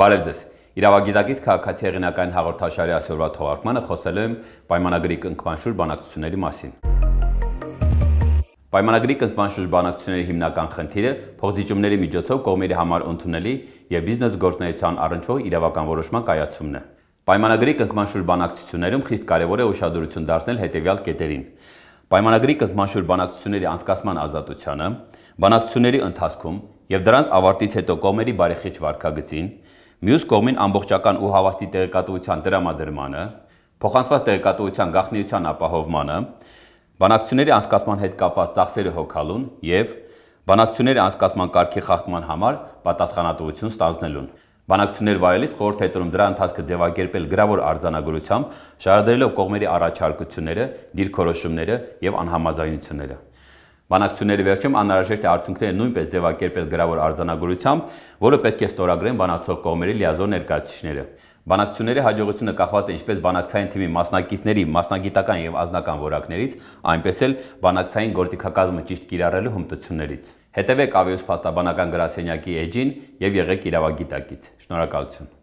Բարև ձեզ։ Իրավագիտակից քաղաքացի հեղինակային հաղորդաշարի այսօրվա թողարկմանը խոսելու եմ պայմանագրի կնքման շուրջ բանակցությունների մասին։ Պայմանագրի կնքման շուրջ բանակցությունների հիմնական խնդիրը փոխզիջումների միջոցով կողմերի համար ընդունելի եւ բիզնես գործունեության առնչվող իրավական որոշման կայացումն է։ Պայմանագրի կնքման շուրջ բանակցություններում խիստ կարևոր է ուշադրություն դարձնել հետևյալ կետերին։ Պայմանագրի կնքման շուրջ բանակցությունների անցկացման ազատությանը, բանակցությունների ընթացքում եւ դրանց ավարտից հետո կողմերի բարեխիղճ վարկագծին, մյուս կողմին ամբողջական ու հավաստի տեղեկատվության դրամադրմանը, փոխանցված տեղեկատվության գաղտնիության ապահովմանը, բանակցությունների անցկացման հետ կապված ծախսերը հոգալուն եւ բանակցությունների անցկացման կարգի խախտման համար պատասխանատվություն ստանձնելուն։ Բանակցություններ վայելից խորհուրդ է տրում դրա ընթացքը ձևակերպել գրավոր արձանագրությամբ, շարադրելով կողմերի առաջարկությունները, դիրքորոշումները եւ անհամաձայնությունները։ Բանակցությունների վերջում անհրաժեշտ է արդյունքները նույնպես ձևակերպել գրավոր արձանագրությամբ, որը պետք է ստորագրեն բանակցող կողմերի լիազոր ներկայացուցիչները։ Բանակցությունների հաջողությունը կախված է ինչպես բանակցային թիմի մասնակիցների մասնագիտական եւ ազնական որակներից, այնպես էլ բանակցային գործիքակազմը ճիշտ կիրառելու հմտություններից։ Հետևեք Avios փաստաբանական գրասենյակի էջին եւ եղեք իրավագիտակից։ Շնորհակալություն։